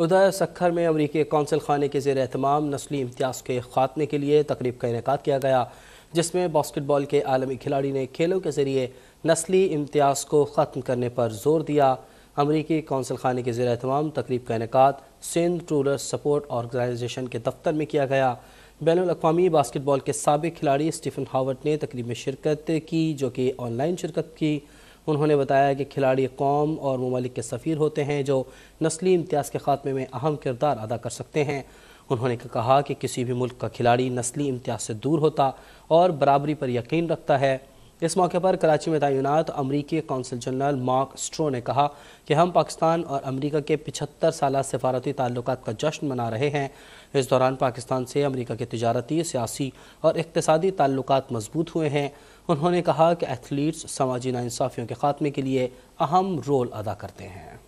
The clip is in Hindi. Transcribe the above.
उदय सखर में अमरीकी कौंसल खाने के जेर अहतमाम नस्ली इम्तियाज़ के खात्मे के लिए तकरीब का इनका किया गया जिसमें बास्केटबॉल के आलमी खिलाड़ी ने खेलों के ज़रिए नस्ली इम्तियाज़ को ख़त्म करने पर जोर दिया अमरीकी कौंसल खाने के जेर अहतमाम तकरीब का इनका सिंध टूरस सपोर्ट ऑर्गेनाइजेशन के दफ्तर में किया गया बैन अवी बास्केटबॉल के सबक खिलाड़ी स्टीफन हावर्ट ने तकरीब में शिरकत की जो कि ऑनलाइन शिरकत की उन्होंने बताया कि खिलाड़ी कौम और ममालिक के सफ़ीर होते हैं जो नस्ली इम्तियाज़ के ख़ात्मे में अहम किरदार अदा कर सकते हैं उन्होंने कहा कि किसी भी मुल्क का खिलाड़ी नस्ली इम्तियाज से दूर होता और बराबरी पर यकीन रखता है इस मौके पर कराची में तैनात अमरीकी कौंसल जनरल मार्क स्ट्रो ने कहा कि हम पाकिस्तान और अमरीका के पिछहत्तर साल सफारती ताल्लुक का जश्न मना रहे हैं इस दौरान पाकिस्तान से अमरीका के तजारती सियासी और इकतदी ताल्लुक मजबूत हुए हैं उन्होंने कहा कि एथलीट्स समाजी नासाफ़ियों के ख़ात्मे के लिए अहम रोल अदा करते हैं